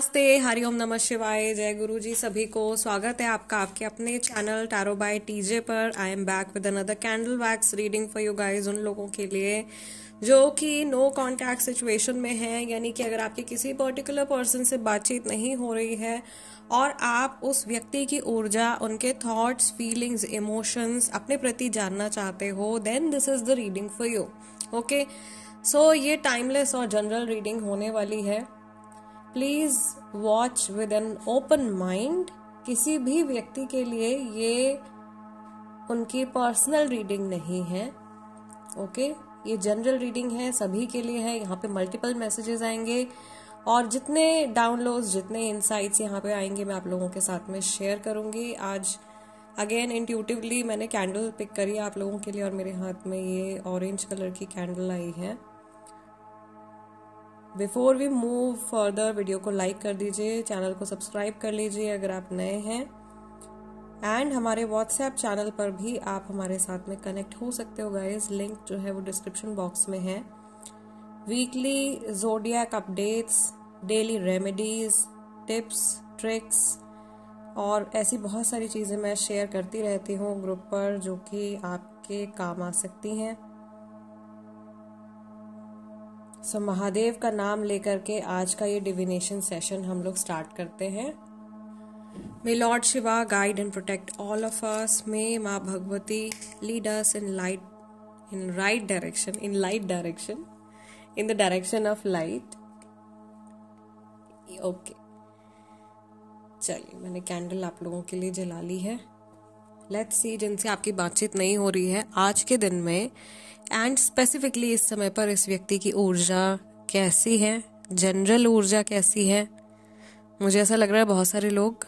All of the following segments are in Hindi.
नमस्ते हरिओम नमः शिवाय जय गुरु जी सभी को स्वागत है आपका आपके अपने चैनल टैरो बाय टीजे पर I am back with another candle wax reading for you guys उन लोगों के लिए जो कि नो कांटेक्ट सिचुएशन में है यानी कि अगर आपकी किसी पर्टिकुलर पर्सन से बातचीत नहीं हो रही है और आप उस व्यक्ति की ऊर्जा उनके थॉट्स फीलिंग्स इमोशंस अपने प्रति जानना चाहते हो then this is the reading for you okay so ये टाइमलेस और जनरल रीडिंग होने वाली है please watch with an open mind किसी भी व्यक्ति के लिए ये उनकी पर्सनल रीडिंग नहीं है ओके ये जनरल रीडिंग है सभी के लिए है यहाँ पे मल्टीपल मैसेजेस आएंगे और जितने डाउनलोड्स जितने इनसाइट्स यहाँ पे आएंगे मैं आप लोगों के साथ में शेयर करूंगी आज अगेन इंट्यूटिवली मैंने कैंडल पिक करी आप लोगों के लिए और मेरे हाथ में ये ऑरेंज कलर की कैंडल आई है before we move further video को लाइक कर दीजिए चैनल को सब्सक्राइब कर लीजिए अगर आप नए हैं एंड हमारे व्हाट्सएप चैनल पर भी आप हमारे साथ में कनेक्ट हो सकते हो गाइज लिंक जो है वो डिस्क्रिप्शन बॉक्स में है weekly zodiac updates daily remedies tips tricks और ऐसी बहुत सारी चीज़ें मैं शेयर करती रहती हूँ ग्रुप पर जो कि आपके काम आ सकती हैं सो so, महादेव का नाम लेकर के आज का ये डिविनेशन सेशन हम लोग स्टार्ट करते हैं may Lord Shiva guide and protect all of us may Maa Bhagwati leaders in light in right direction in light direction in the direction of light okay चलिए मैंने कैंडल आप लोगों के लिए जला ली है लेट्स सी जिनसे आपकी बातचीत नहीं हो रही है आज के दिन में एंड स्पेसिफिकली इस समय पर इस व्यक्ति की ऊर्जा कैसी है जनरल ऊर्जा कैसी है मुझे ऐसा लग रहा है बहुत सारे लोग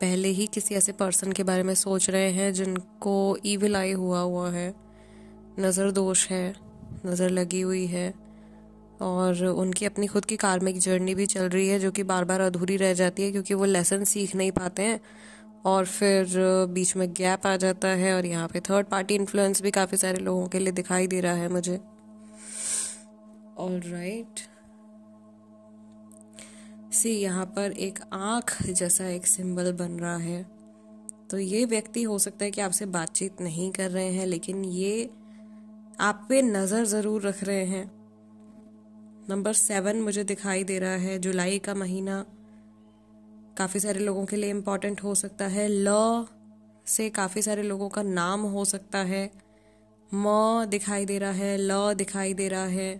पहले ही किसी ऐसे पर्सन के बारे में सोच रहे हैं जिनको ईविल आई हुआ हुआ है नज़र दोष है नज़र लगी हुई है और उनकी अपनी खुद की कार्मिक जर्नी भी चल रही है जो कि बार बार अधूरी रह जाती है क्योंकि वो लेसन सीख नहीं पाते हैं और फिर बीच में गैप आ जाता है और यहाँ पे थर्ड पार्टी इन्फ्लुएंस भी काफ़ी सारे लोगों के लिए दिखाई दे रहा है मुझे ऑल राइट सी यहाँ पर एक आंख जैसा एक सिंबल बन रहा है तो ये व्यक्ति हो सकता है कि आपसे बातचीत नहीं कर रहे हैं लेकिन ये आप पे नज़र ज़रूर रख रहे हैं नंबर सेवन मुझे दिखाई दे रहा है जुलाई का महीना काफ़ी सारे लोगों के लिए इम्पॉर्टेंट हो सकता है ल से काफ़ी सारे लोगों का नाम हो सकता है म दिखाई दे रहा है ल दिखाई दे रहा है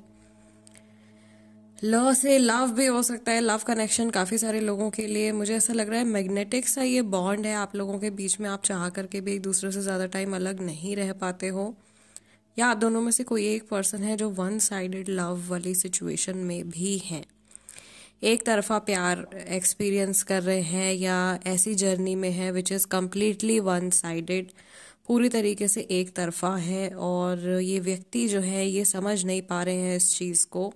ल से लव भी हो सकता है लव कनेक्शन काफ़ी सारे लोगों के लिए मुझे ऐसा लग रहा है मैग्नेटिक सा ये बॉन्ड है आप लोगों के बीच में आप चाह करके भी एक दूसरे से ज़्यादा टाइम अलग नहीं रह पाते हो या आप दोनों में से कोई एक पर्सन है जो वन साइडेड लव वाली सिचुएशन में भी हैं एक तरफा प्यार एक्सपीरियंस कर रहे हैं या ऐसी जर्नी में है which is completely one sided पूरी तरीके से एक तरफा है और ये व्यक्ति जो है ये समझ नहीं पा रहे हैं इस चीज़ को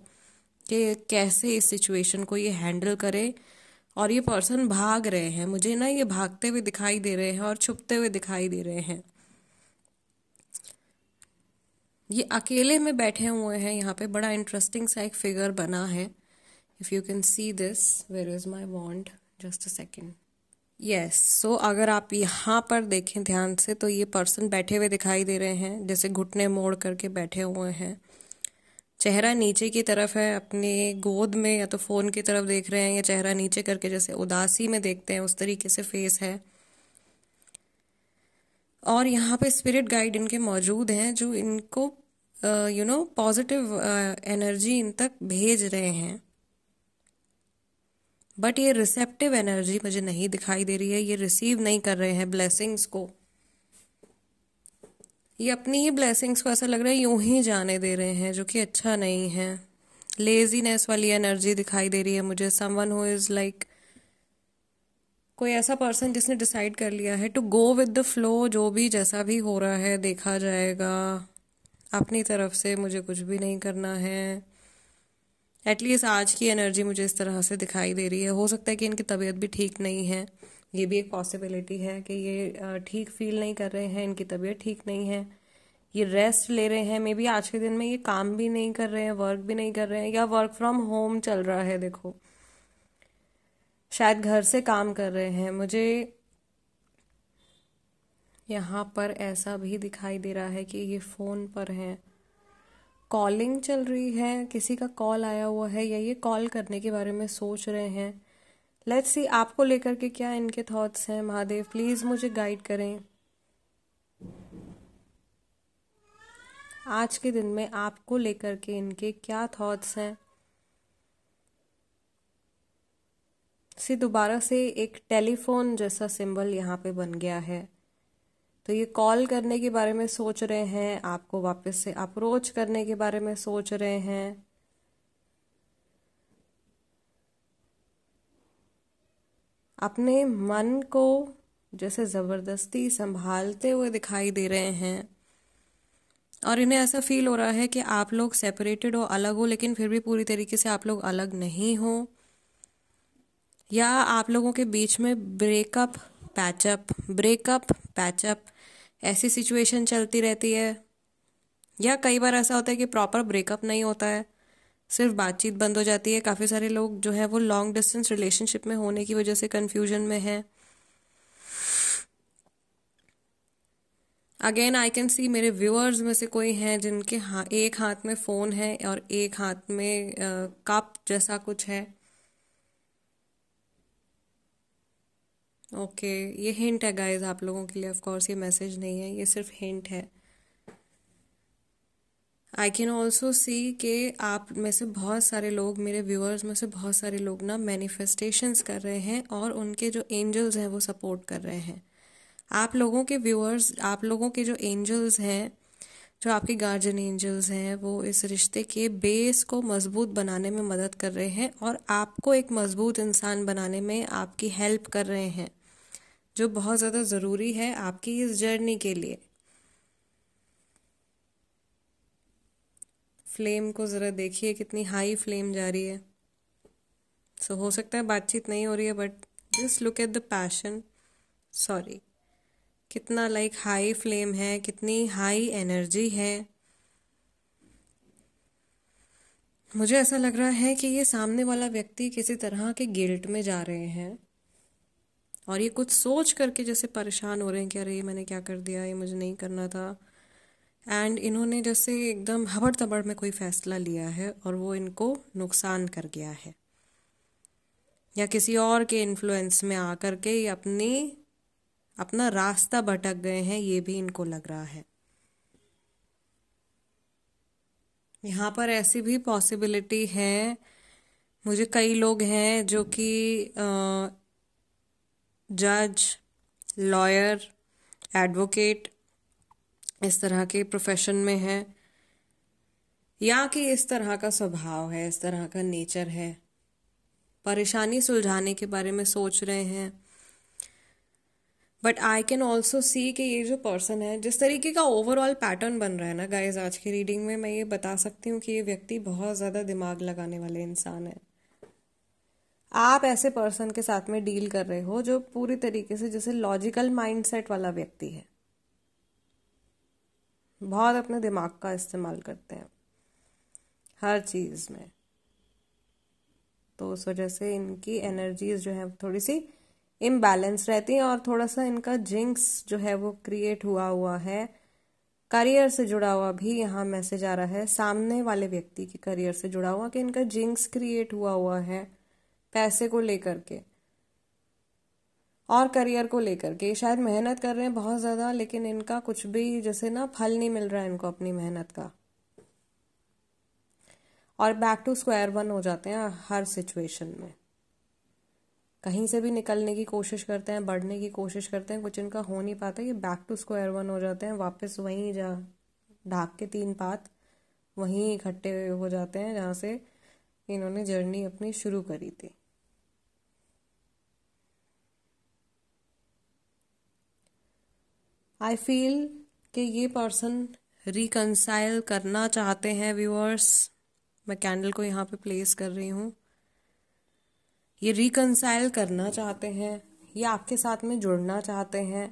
कि कैसे इस सिचुएशन को ये हैंडल करे और ये पर्सन भाग रहे हैं मुझे ना ये भागते हुए दिखाई दे रहे हैं और छुपते हुए दिखाई दे रहे हैं ये अकेले में बैठे हुए हैं यहाँ पे बड़ा इंटरेस्टिंग सा एक फिगर बना है if you can see this where is my wand just a second yes so अगर आप यहाँ पर देखें ध्यान से तो ये पर्सन बैठे हुए दिखाई दे रहे हैं जैसे घुटने मोड़ करके बैठे हुए हैं चेहरा नीचे की तरफ है अपने गोद में या तो फ़ोन की तरफ देख रहे हैं या चेहरा नीचे करके जैसे उदासी में देखते हैं उस तरीके से फेस है और यहाँ पे स्पिरिट गाइड इनके मौजूद हैं जो इनको यू नो पॉजिटिव एनर्जी इन तक भेज रहे हैं बट ये रिसेप्टिव एनर्जी मुझे नहीं दिखाई दे रही है ये रिसीव नहीं कर रहे हैं ब्लेसिंग्स को ये अपनी ही ब्लेसिंग्स को ऐसा लग रहा है यूं ही जाने दे रहे हैं जो कि अच्छा नहीं है लेजीनेस वाली एनर्जी दिखाई दे रही है मुझे समवन हु इज़ लाइक कोई ऐसा पर्सन जिसने डिसाइड कर लिया है to go with the flow जो भी जैसा भी हो रहा है देखा जाएगा अपनी तरफ से मुझे कुछ भी नहीं करना है एटलीस्ट आज की एनर्जी मुझे इस तरह से दिखाई दे रही है हो सकता है कि इनकी तबीयत भी ठीक नहीं है ये भी एक पॉसिबिलिटी है कि ये ठीक फील नहीं कर रहे हैं इनकी तबीयत ठीक नहीं है ये रेस्ट ले रहे हैं मे बी आज के दिन में ये काम भी नहीं कर रहे हैं वर्क भी नहीं कर रहे हैं या वर्क फ्रॉम होम चल रहा है देखो शायद घर से काम कर रहे हैं मुझे यहाँ पर ऐसा भी दिखाई दे रहा है कि ये फ़ोन पर हैं कॉलिंग चल रही है किसी का कॉल आया हुआ है या ये कॉल करने के बारे में सोच रहे हैं लेट्स सी आपको लेकर के क्या इनके थॉट्स हैं महादेव प्लीज़ मुझे गाइड करें आज के दिन में आपको लेकर के इनके क्या थॉट्स हैं सी दोबारा से एक टेलीफोन जैसा सिंबल यहाँ पे बन गया है तो ये कॉल करने के बारे में सोच रहे हैं आपको वापस से अप्रोच करने के बारे में सोच रहे हैं अपने मन को जैसे ज़बरदस्ती संभालते हुए दिखाई दे रहे हैं और इन्हें ऐसा फील हो रहा है कि आप लोग सेपरेटेड हो अलग हो लेकिन फिर भी पूरी तरीके से आप लोग अलग नहीं हो या आप लोगों के बीच में ब्रेकअप पैचअप ब्रेकअप पैचअप ऐसी सिचुएशन चलती रहती है या कई बार ऐसा होता है कि प्रॉपर ब्रेकअप नहीं होता है सिर्फ बातचीत बंद हो जाती है काफ़ी सारे लोग जो है वो लॉन्ग डिस्टेंस रिलेशनशिप में होने की वजह से कन्फ्यूजन में हैं अगेन आई कैन सी मेरे व्यूअर्स में से कोई हैं जिनके हाँ एक हाथ में फ़ोन है और एक हाथ में कप जैसा कुछ है ओके okay, ये हिंट है गाइस आप लोगों के लिए ऑफ कोर्स ये मैसेज नहीं है ये सिर्फ हिंट है आई कैन ऑल्सो सी के आप में से बहुत सारे लोग मेरे व्यूअर्स में से बहुत सारे लोग ना मैनिफेस्टेशंस कर रहे हैं और उनके जो एंजल्स हैं वो सपोर्ट कर रहे हैं आप लोगों के व्यूअर्स आप लोगों के जो एंजल्स हैं जो आपके गार्जियन एंजल्स हैं वो इस रिश्ते के बेस को मजबूत बनाने में मदद कर रहे हैं और आपको एक मजबूत इंसान बनाने में आपकी हेल्प कर रहे हैं जो बहुत ज़्यादा ज़रूरी है आपकी इस जर्नी के लिए फ्लेम को ज़रा देखिए कितनी हाई फ्लेम जा रही है सो so, हो सकता है बातचीत नहीं हो रही है but just look at the passion sorry कितना लाइक हाई फ्लेम है कितनी हाई एनर्जी है मुझे ऐसा लग रहा है कि ये सामने वाला व्यक्ति किसी तरह के गिल्ट में जा रहे हैं और ये कुछ सोच करके जैसे परेशान हो रहे हैं कि अरे मैंने क्या कर दिया ये मुझे नहीं करना था एंड इन्होंने जैसे एकदम हबड़ तबड़ में कोई फैसला लिया है और वो इनको नुकसान कर गया है या किसी और के इन्फ्लुएंस में आकर के ये अपनी अपना रास्ता भटक गए हैं ये भी इनको लग रहा है यहाँ पर ऐसी भी पॉसिबिलिटी है मुझे कई लोग हैं जो कि जज लॉयर एडवोकेट इस तरह के प्रोफेशन में है या कि इस तरह का स्वभाव है इस तरह का नेचर है परेशानी सुलझाने के बारे में सोच रहे हैं but I can also see कि ये जो पर्सन है जिस तरीके का ओवरऑल पैटर्न बन रहा है ना गाइज आज की रीडिंग में मैं ये बता सकती हूँ कि ये व्यक्ति बहुत ज़्यादा दिमाग लगाने वाले इंसान है आप ऐसे पर्सन के साथ में डील कर रहे हो जो पूरी तरीके से जैसे लॉजिकल माइंडसेट वाला व्यक्ति है बहुत अपने दिमाग का इस्तेमाल करते हैं हर चीज़ में तो उस वजह से इनकी एनर्जीज जो है थोड़ी सी इम्बैलेंस रहती है और थोड़ा सा इनका जिंक्स जो है वो क्रिएट हुआ हुआ है करियर से जुड़ा हुआ भी यहाँ मैसेज आ रहा है सामने वाले व्यक्ति के करियर से जुड़ा हुआ कि इनका जिंक्स क्रिएट हुआ हुआ है पैसे को लेकर के और करियर को लेकर के शायद मेहनत कर रहे हैं बहुत ज़्यादा लेकिन इनका कुछ भी जैसे ना फल नहीं मिल रहा है इनको अपनी मेहनत का और बैक टू स्क्वायर वन हो जाते हैं हर सिचुएशन में कहीं से भी निकलने की कोशिश करते हैं बढ़ने की कोशिश करते हैं कुछ इनका हो नहीं पाता ये बैक टू स्क्वायर वन हो जाते हैं वापस वहीं जा ढाक के तीन पात वहीं इकट्ठे हो जाते हैं जहाँ से इन्होंने जर्नी अपनी शुरू करी थी आई फील कि ये पर्सन रिकनसाइल करना चाहते हैं व्यूअर्स मैं कैंडल को यहाँ पे प्लेस कर रही हूँ ये रिकनसाइल करना चाहते हैं ये आपके साथ में जुड़ना चाहते हैं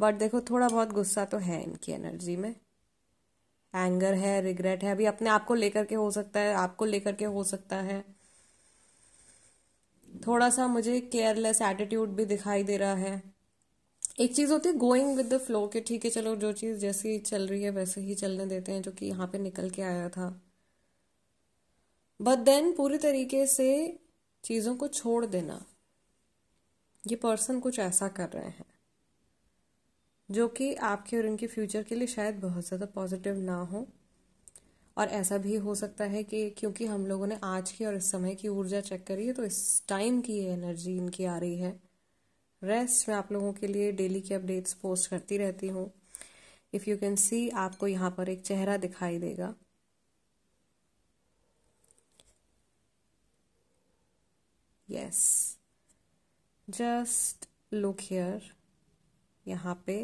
बट देखो थोड़ा बहुत गुस्सा तो है इनकी एनर्जी में एंगर है रिग्रेट है अभी अपने आप को लेकर के हो सकता है आपको लेकर के हो सकता है थोड़ा सा मुझे केयरलेस एटीट्यूड भी दिखाई दे रहा है एक चीज़ होती है गोइंग विद द फ्लो कि ठीक है चलो जो चीज़ जैसी चल रही है वैसे ही चलने देते हैं जो कि यहाँ पे निकल के आया था बट देन पूरी तरीके से चीज़ों को छोड़ देना ये पर्सन कुछ ऐसा कर रहे हैं जो कि आपके और इनके फ्यूचर के लिए शायद बहुत ज़्यादा पॉजिटिव ना हो और ऐसा भी हो सकता है कि क्योंकि हम लोगों ने आज की और इस समय की ऊर्जा चेक करी है तो इस टाइम की ये एनर्जी इनकी आ रही है रेस्ट मैं आप लोगों के लिए डेली के अपडेट्स पोस्ट करती रहती हूँ इफ़ यू कैन सी आपको यहाँ पर एक चेहरा दिखाई देगा यस जस्ट लुक हियर यहाँ पे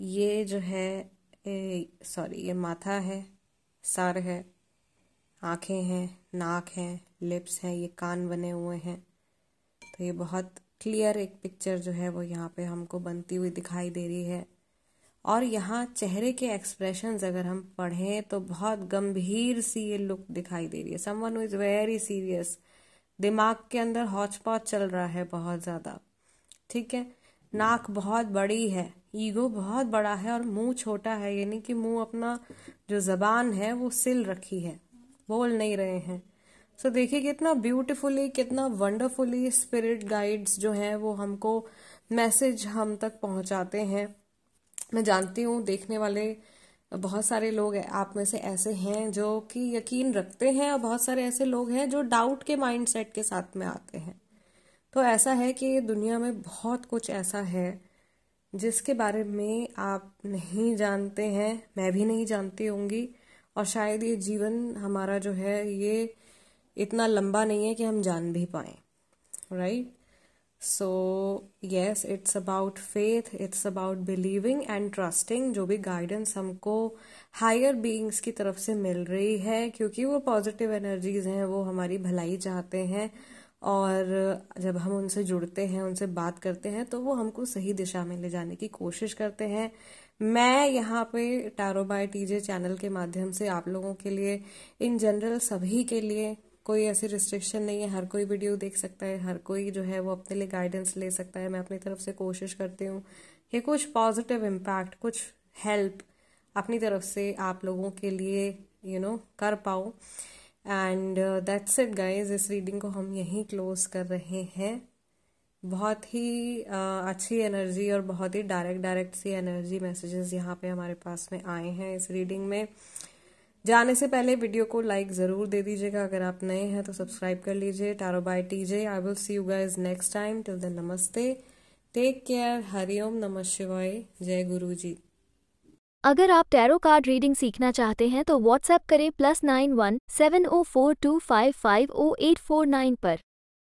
ये जो है सॉरी ये माथा है सर है आंखें हैं नाक हैं लिप्स हैं ये कान बने हुए हैं तो ये बहुत क्लियर एक पिक्चर जो है वो यहाँ पे हमको बनती हुई दिखाई दे रही है और यहाँ चेहरे के एक्सप्रेशन अगर हम पढ़ें तो बहुत गंभीर सी ये लुक दिखाई दे रही है समवन इज वेरी सीरियस दिमाग के अंदर हॉचपॉच चल रहा है बहुत ज़्यादा ठीक है नाक बहुत बड़ी है ईगो बहुत बड़ा है और मुंह छोटा है यानी कि मुंह अपना जो जबान है वो सिल रखी है बोल नहीं रहे हैं सो so, देखिए कितना ब्यूटिफुली कितना वंडरफुली स्पिरिट गाइड्स जो हैं वो हमको मैसेज हम तक पहुंचाते हैं मैं जानती हूँ देखने वाले बहुत सारे लोग आप में से ऐसे हैं जो कि यकीन रखते हैं और बहुत सारे ऐसे लोग हैं जो डाउट के माइंडसेट के साथ में आते हैं तो ऐसा है कि दुनिया में बहुत कुछ ऐसा है जिसके बारे में आप नहीं जानते हैं मैं भी नहीं जानती होंगी और शायद ये जीवन हमारा जो है ये इतना लंबा नहीं है कि हम जान भी पाए right so yes it's about faith it's about believing and trusting जो भी गाइडेंस हमको हायर बींग्स की तरफ से मिल रही है क्योंकि वो पॉजिटिव एनर्जीज हैं वो हमारी भलाई चाहते हैं और जब हम उनसे जुड़ते हैं उनसे बात करते हैं तो वो हमको सही दिशा में ले जाने की कोशिश करते हैं मैं यहाँ पे टारो बाय टीजे चैनल के माध्यम से आप लोगों के लिए इन जनरल सभी के लिए कोई ऐसी रिस्ट्रिक्शन नहीं है हर कोई वीडियो देख सकता है हर कोई जो है वो अपने लिए गाइडेंस ले सकता है मैं अपनी तरफ से कोशिश करती हूँ कि कुछ पॉजिटिव इम्पैक्ट कुछ हेल्प अपनी तरफ से आप लोगों के लिए यू you नो know, कर पाऊँ एंड दैट्स इट गाइज इस रीडिंग को हम यहीं क्लोज कर रहे हैं बहुत ही uh, अच्छी एनर्जी और बहुत ही डायरेक्ट डायरेक्ट सी एनर्जी मैसेजेस यहाँ पे हमारे पास में आए हैं इस रीडिंग में जाने से पहले वीडियो को लाइक ज़रूर दे दीजिएगा अगर आप नए हैं तो सब्सक्राइब कर लीजिए tarot by TJ I will see you guys next time till the नमस्ते टेक केयर हरिओम नम शिवाय जय गुरु जी अगर आप टैरो कार्ड रीडिंग सीखना चाहते हैं तो व्हाट्सएप करें plus nine one seven O four two five five O eight four nine पर